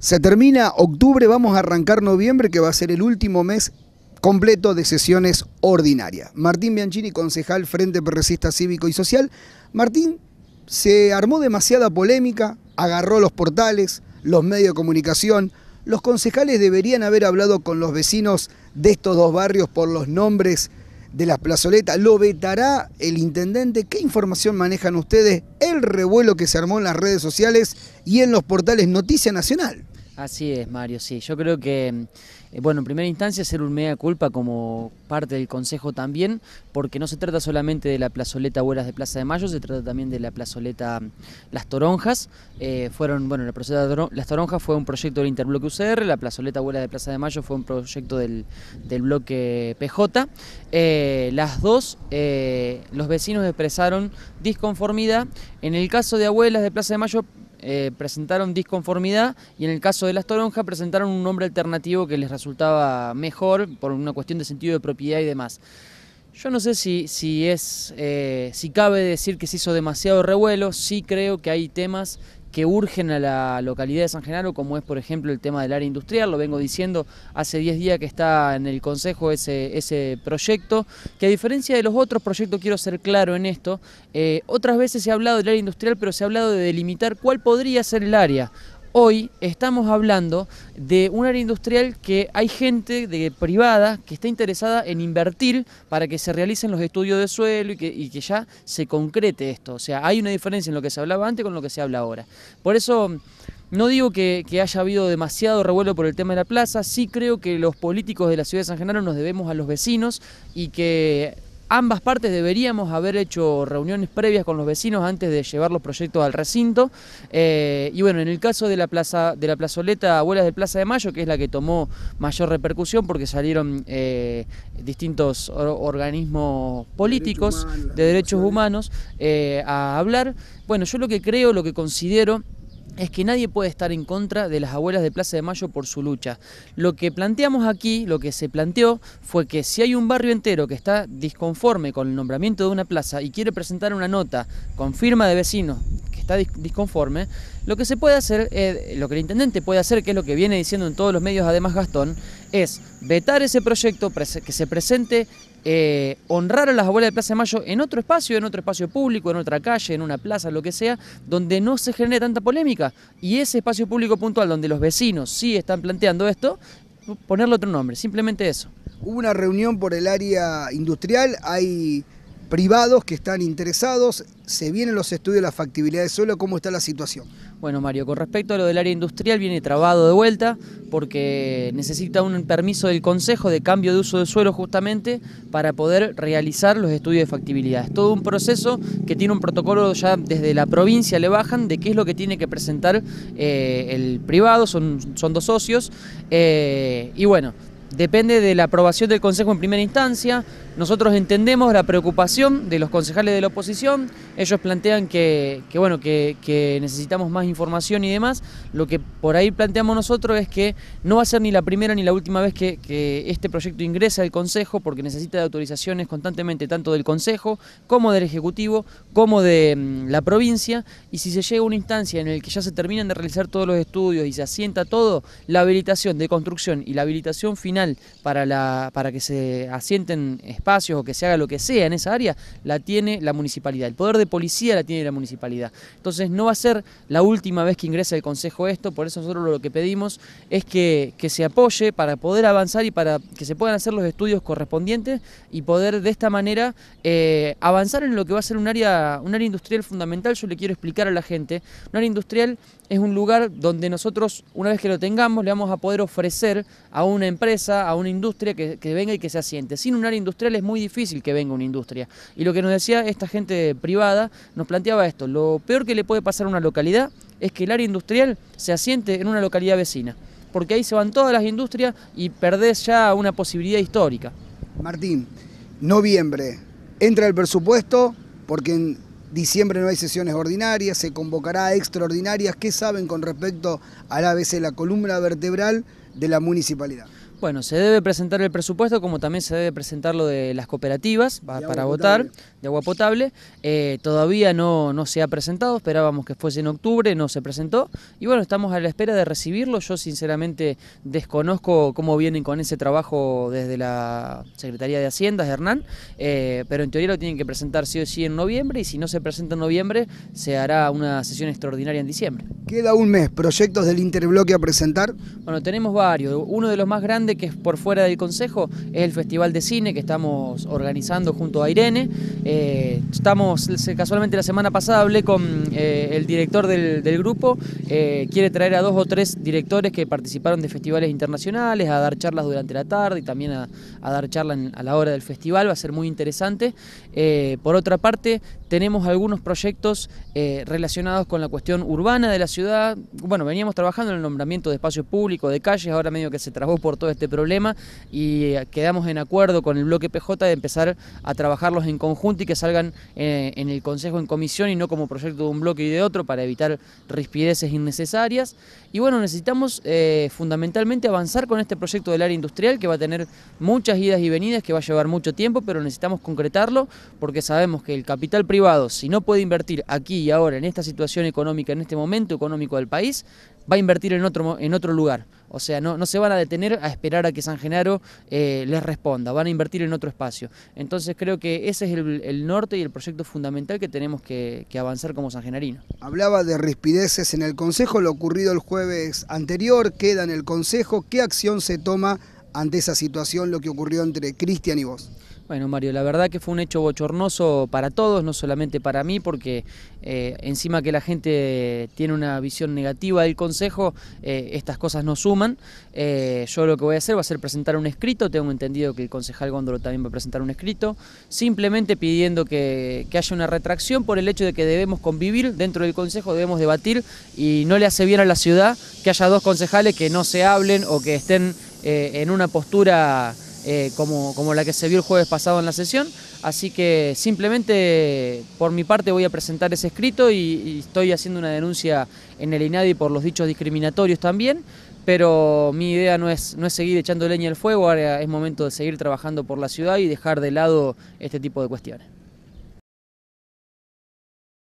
Se termina octubre, vamos a arrancar noviembre, que va a ser el último mes completo de sesiones ordinarias. Martín Bianchini, concejal Frente Progresista Cívico y Social. Martín, se armó demasiada polémica, agarró los portales, los medios de comunicación. Los concejales deberían haber hablado con los vecinos de estos dos barrios por los nombres de las plazoletas. ¿Lo vetará el intendente? ¿Qué información manejan ustedes? El revuelo que se armó en las redes sociales y en los portales Noticia Nacional. Así es, Mario, sí. Yo creo que, eh, bueno, en primera instancia hacer un mea culpa como parte del Consejo también, porque no se trata solamente de la plazoleta Abuelas de Plaza de Mayo, se trata también de la plazoleta Las Toronjas. Eh, fueron, bueno, la plazoleta Las Toronjas fue un proyecto del Interbloque UCR, la plazoleta Abuelas de Plaza de Mayo fue un proyecto del, bloque PJ. Eh, las dos, los vecinos expresaron disconformidad. En el caso de Abuelas de Plaza de Mayo, eh, presentaron disconformidad y en el caso de las toronjas presentaron un nombre alternativo que les resultaba mejor por una cuestión de sentido de propiedad y demás. Yo no sé si, es, eh, si cabe decir que se hizo demasiado revuelo, sí creo que hay temas que urgen a la localidad de San Genaro, como es por ejemplo el tema del área industrial, lo vengo diciendo hace 10 días que está en el Consejo ese, ese proyecto, que a diferencia de los otros proyectos, quiero ser claro en esto, eh, otras veces se ha hablado del área industrial, pero se ha hablado de delimitar cuál podría ser el área hoy estamos hablando de un área industrial que hay gente de privada que está interesada en invertir para que se realicen los estudios de suelo y que, ya se concrete esto. O sea, hay una diferencia en lo que se hablaba antes con lo que se habla ahora. Por eso... No digo que, que haya habido demasiado revuelo por el tema de la plaza, sí creo que los políticos de la ciudad de San Genaro nos debemos a los vecinos y que Ambas partes deberíamos haber hecho reuniones previas con los vecinos antes de llevar los proyectos al recinto. Eh, y bueno, en el caso de la plaza, de la plazoleta Abuelas de Plaza de Mayo, que es la que tomó mayor repercusión porque salieron eh, distintos organismos políticos de derechos humanos, eh, a hablar. Bueno, yo lo que creo, lo que considero es que nadie puede estar en contra de las abuelas de Plaza de Mayo por su lucha. Lo que planteamos aquí, lo que se planteó, fue que si hay un barrio entero que está disconforme con el nombramiento de una plaza y quiere presentar una nota con firma de vecinos está disconforme, lo que se puede hacer, eh, lo que el intendente puede hacer, que es lo que viene diciendo en todos los medios, además Gastón, es vetar ese proyecto, que se presente, eh, honrar a las abuelas de Plaza de Mayo en otro espacio, en otro espacio público, en otra calle, en una plaza, lo que sea, donde no se genere tanta polémica. Y ese espacio público puntual donde los vecinos sí están planteando esto, ponerle otro nombre, simplemente eso. Hubo una reunión por el área industrial, hay privados que están interesados. ¿Se vienen los estudios de la factibilidad de suelo? ¿Cómo está la situación? Bueno, Mario, con respecto a lo del área industrial, viene trabado de vuelta porque necesita un permiso del Consejo de cambio de uso de suelo justamente para poder realizar los estudios de factibilidad. Es todo un proceso que tiene un protocolo ya desde la provincia le bajan de qué es lo que tiene que presentar eh, el privado, son, son dos socios, eh, y bueno depende de la aprobación del Consejo en primera instancia. Nosotros entendemos la preocupación de los concejales de la oposición. Ellos plantean que, bueno, que, necesitamos más información y demás. Lo que por ahí planteamos nosotros es que no va a ser ni la primera ni la última vez que, este proyecto ingresa al Consejo porque necesita de autorizaciones constantemente tanto del Consejo como del Ejecutivo como de mm, la provincia. Y si se llega a una instancia en la que ya se terminan de realizar todos los estudios y se asienta todo, la habilitación de construcción y la habilitación final para, que se asienten espacios o que se haga lo que sea en esa área, la tiene la municipalidad. El poder de policía la tiene la municipalidad. Entonces no va a ser la última vez que ingrese el Consejo esto, por eso nosotros lo que pedimos es que, se apoye para poder avanzar y para que se puedan hacer los estudios correspondientes y poder de esta manera eh, avanzar en lo que va a ser un área, un área industrial fundamental. Yo le quiero explicar a la gente, un área industrial es un lugar donde nosotros, una vez que lo tengamos, le vamos a poder ofrecer a una empresa a una industria que, venga y que se asiente. Sin un área industrial es muy difícil que venga una industria. Y lo que nos decía esta gente privada, nos planteaba esto, lo peor que le puede pasar a una localidad es que el área industrial se asiente en una localidad vecina, porque ahí se van todas las industrias y perdés ya una posibilidad histórica. Martín, noviembre, entra el presupuesto, porque en diciembre no hay sesiones ordinarias, se convocará extraordinarias. ¿Qué saben con respecto a la ABC, la columna vertebral de la municipalidad? Bueno, se debe presentar el presupuesto, como también se debe presentar lo de las cooperativas para, votar de agua potable. Eh, todavía no, no se ha presentado, esperábamos que fuese en octubre, no se presentó. Y bueno, estamos a la espera de recibirlo. Yo sinceramente desconozco cómo vienen con ese trabajo desde la Secretaría de Hacienda, Hernán, eh, pero en teoría lo tienen que presentar sí o sí en noviembre y si no se presenta en noviembre se hará una sesión extraordinaria en diciembre. Queda un mes, proyectos del interbloque a presentar. Bueno, tenemos varios. Uno de los más grandes que es por fuera del Consejo es el Festival de Cine que estamos organizando junto a Irene. Eh, estamos, casualmente la semana pasada hablé con eh, el director del, grupo, eh, quiere traer a dos o tres directores que participaron de festivales internacionales a dar charlas durante la tarde y también a, dar charlas a la hora del festival, va a ser muy interesante. por otra parte, tenemos algunos proyectos relacionados con la cuestión urbana de la ciudad. Bueno, veníamos trabajando en el nombramiento de espacios públicos, de calles, ahora medio que se trabó por todo este este problema y eh, quedamos en acuerdo con el bloque PJ de empezar a trabajarlos en conjunto y que salgan eh, en el Consejo en comisión y no como proyecto de un bloque y de otro para evitar rispideces innecesarias. Y bueno, necesitamos eh, fundamentalmente avanzar con este proyecto del área industrial que va a tener muchas idas y venidas, que va a llevar mucho tiempo, pero necesitamos concretarlo porque sabemos que el capital privado, si no puede invertir aquí y ahora en esta situación económica, en este momento económico del país, va a invertir en otro, en otro lugar. O sea, no, no se van a detener a esperar a que San Genaro eh, les responda, van a invertir en otro espacio. Entonces creo que ese es el, norte y el proyecto fundamental que tenemos que, avanzar como san Genarino Hablaba de rispideces en el Consejo, lo ocurrido el jueves anterior queda en el Consejo. ¿Qué acción se toma ante esa situación, lo que ocurrió entre Cristian y vos? Bueno, Mario, la verdad que fue un hecho bochornoso para todos, no solamente para mí, porque eh, encima que la gente tiene una visión negativa del Consejo, eh, estas cosas no suman. Eh, yo lo que voy a hacer va a ser presentar un escrito, tengo entendido que el concejal Góndolo también va a presentar un escrito, simplemente pidiendo que, que haya una retracción por el hecho de que debemos convivir dentro del Consejo, debemos debatir y no le hace bien a la ciudad que haya dos concejales que no se hablen o que estén en una postura... Eh, como, la que se vio el jueves pasado en la sesión. Así que simplemente por mi parte voy a presentar ese escrito y, estoy haciendo una denuncia en el INADI por los dichos discriminatorios también pero mi idea no es, no es seguir echando leña al fuego, ahora es momento de seguir trabajando por la ciudad y dejar de lado este tipo de cuestiones.